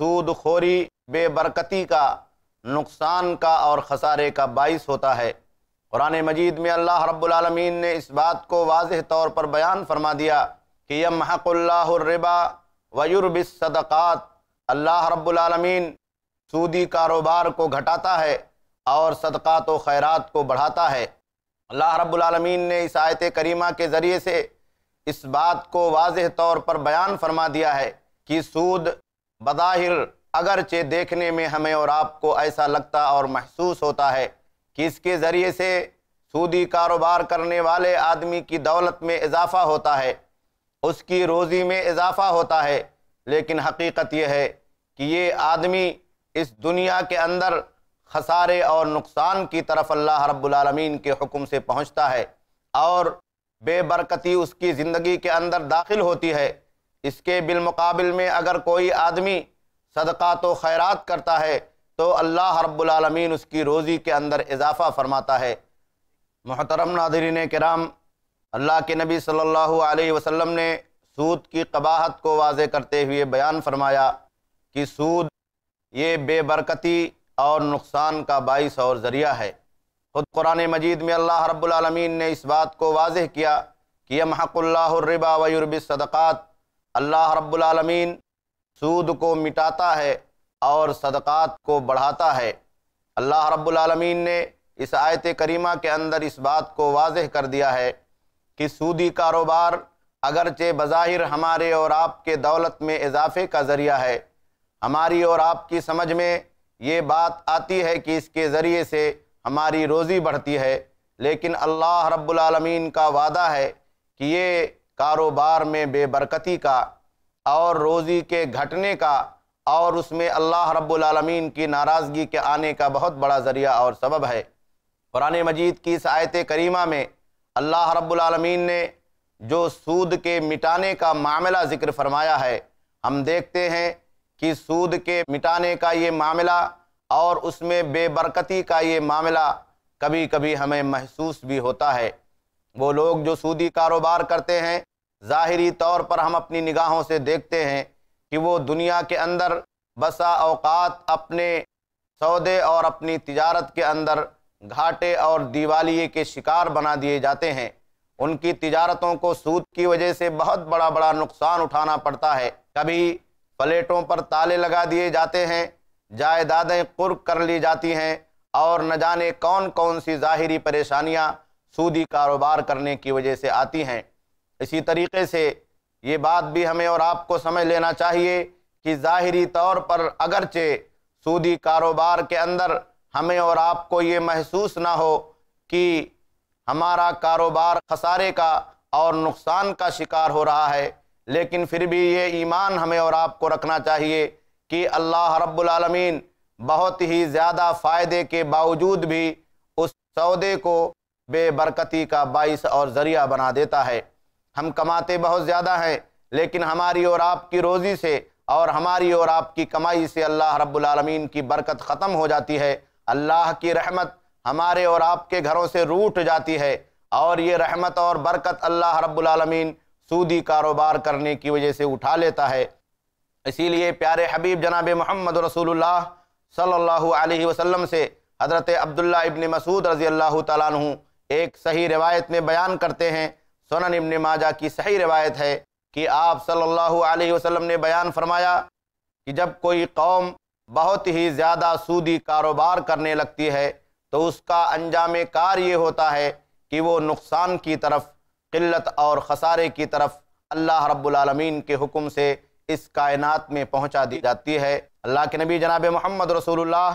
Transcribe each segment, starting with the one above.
सूदखोरी बेबरकती का नुकसान का और खसारे का बाइस होता है कुरान मजीद में अल्लाह रब्लमीन ने इस बात को वाज तौर पर बयान फरमा दिया कि यम हक़ुल्लाबा सदक़ात अल्लाह रब्लमीन सूदी कारोबार को घटाता है और सदक़ात व खैरात को बढ़ाता है अल्लाह रब्लमीन ने इस आयत करीमा के ज़रिए से इस बात को वाज तौर पर बयान फरमा दिया है कि सूद बदाहिर अगरचे देखने में हमें और आपको ऐसा लगता और महसूस होता है कि इसके ज़रिए से सूदी कारोबार करने वाले आदमी की दौलत में इजाफा होता है उसकी रोज़ी में इजाफा होता है लेकिन हकीकत यह है कि ये आदमी इस दुनिया के अंदर खसारे और नुकसान की तरफ अल्लाह रब्बुलमीन के हुक्म से पहुँचता है और बेबरकती उसकी ज़िंदगी के अंदर दाखिल होती है इसके बिलमकबिल में अगर कोई आदमी सदका तो खैरात करता है तो अल्लाह रब्लमीन उसकी रोज़ी के अंदर इजाफ़ा फरमाता है मोहतरम नादरीन कराम अल्लाह के नबी सल्लल्लाहु अलैहि वसल्लम ने सूद की कबाहत को वाज करते हुए बयान फरमाया कि सूद ये बेबरकती और नुकसान का बायस और ज़रिया है ख़ुद कुरान मजीद में अल्लाह रब्लमीन ने इस बात को वाज किया कि यम हक़ुल्लाबा वयुरब सदक़ात अल्लाह रब्बुलमीन सूद को मिटाता है और सदक़ात को बढ़ाता है अल्लाह रब्बुलमीन ने इस आयत करीमा के अंदर इस बात को वाजह कर दिया है कि सूदी कारोबार अगरचे बज़ाहिर हमारे और आपके दौलत में इजाफे का ज़रिया है हमारी और आपकी समझ में ये बात आती है कि इसके ज़रिए से हमारी रोज़ी बढ़ती है लेकिन अल्लाह रब्बुलमीन का वादा है कि ये कारोबार में बेबरकती का और रोज़ी के घटने का और उसमें अल्लाह रब्बुलमीन की नाराज़गी के आने का बहुत बड़ा ज़रिया और सबब है कुरान मजीद की इस आयत करीमा में अल्लाह रब्बुलमीन ने जो सूद के मिटाने का मामला ज़िक्र फरमाया है हम देखते हैं कि सूद के मिटाने का ये मामला और उसमें बेबरकती का ये मामला कभी कभी हमें महसूस भी होता है वो लोग जो सूदी कारोबार करते हैं ज़ाहरी तौर पर हम अपनी निगाहों से देखते हैं कि वो दुनिया के अंदर बसा अवकात अपने सौदे और अपनी तिजारत के अंदर घाटे और दिवालिये के शिकार बना दिए जाते हैं उनकी तिजारतों को सूद की वजह से बहुत बड़ा बड़ा नुकसान उठाना पड़ता है कभी प्लेटों पर ताले लगा दिए जाते हैं जायदादें कुर्क कर ली जाती हैं और न जाने कौन कौन सी ज़ाहरी परेशानियाँ सूदी कारोबार करने की वजह से आती हैं इसी तरीके से ये बात भी हमें और आपको समझ लेना चाहिए कि ज़ाहरी तौर पर अगरचे सूदी कारोबार के अंदर हमें और आपको ये महसूस ना हो कि हमारा कारोबार खसारे का और नुकसान का शिकार हो रहा है लेकिन फिर भी ये ईमान हमें और आपको रखना चाहिए कि अल्लाह रब्बुलमीन बहुत ही ज़्यादा फ़ायदे के बावजूद भी उस सौदे को बेबरकती का बाइस और ज़रिया बना देता है हम कमाते बहुत ज़्यादा हैं लेकिन हमारी और आपकी रोज़ी से और हमारी और आपकी कमाई से अल्लाह रब्बुलमीन की बरकत ख़त्म हो जाती है अल्लाह की रहमत हमारे और आपके घरों से रूट जाती है और ये रहमत और बरकत अल्लाह रब्बुलमीन सूदी कारोबार करने की वजह से उठा लेता है इसीलिए प्यारे हबीब जनाब मोहम्मद रसूलुल्लाह सल्लल्लाहु अलैहि वसल्लम से हज़रत अब्दुल्ला इबन मसूद रज़ी अल्लाह तु एक सही रिवायत में बयान करते हैं सोना इब्ने माजा की सही रवायत है कि आप सल्लल्लाहु अलैहि वसल्लम ने बयान फरमाया कि जब कोई कौम बहुत ही ज़्यादा सूदी कारोबार करने लगती है तो उसका अंजाम कार ये होता है कि वो नुकसान की तरफ किल्लत और खसारे की तरफ अल्लाह रब्बुलमीन के हुक्म से इस कायनात में पहुंचा दी जाती है अल्लाह के नबी जनाब मोहम्मद रसूलुल्लाह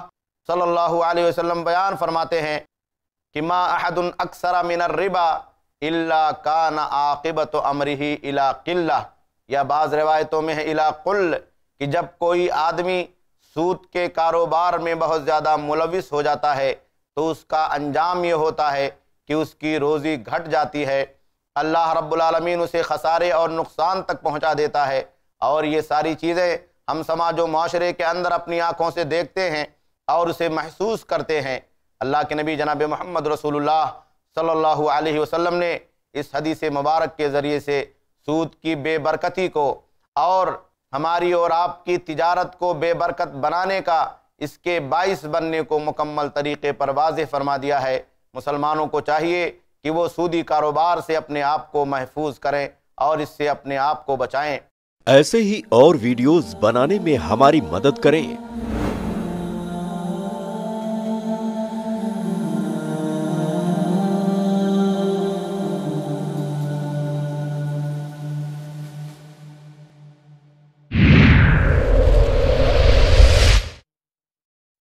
सल्लल्लाहु अलैहि वसल्लम बयान फरमाते हैं कि मा अहदन अक्सरा मिनर रिबा इल्ला का आकिबत अमर इला किल्ला या बाज़ रवायतों में है इला कुल कि जब कोई आदमी सूद के कारोबार में बहुत ज़्यादा मुलविस हो जाता है तो उसका अंजाम ये होता है कि उसकी रोज़ी घट जाती है अल्लाह रब्बुलमीन उसे खसारे और नुकसान तक पहुँचा देता है और ये सारी चीज़ें हम समाज व माशरे के अंदर अपनी आँखों से देखते हैं और उसे महसूस करते हैं अल्लाह के नबी जनाब महमद रसूलुल्लाह सल्लल्लाहु अलैहि वसल्लम ने इस हदीस मुबारक के ज़रिए से सूद की बेबरकती को और हमारी और आपकी तिजारत को बेबरकत बनाने का इसके बाइस बनने को मुकम्मल तरीके पर वाज फरमा दिया है मुसलमानों को चाहिए कि वो सूदी कारोबार से अपने आप को महफूज करें और इससे अपने आप को बचाएं ऐसे ही और वीडियोस बनाने में हमारी मदद करें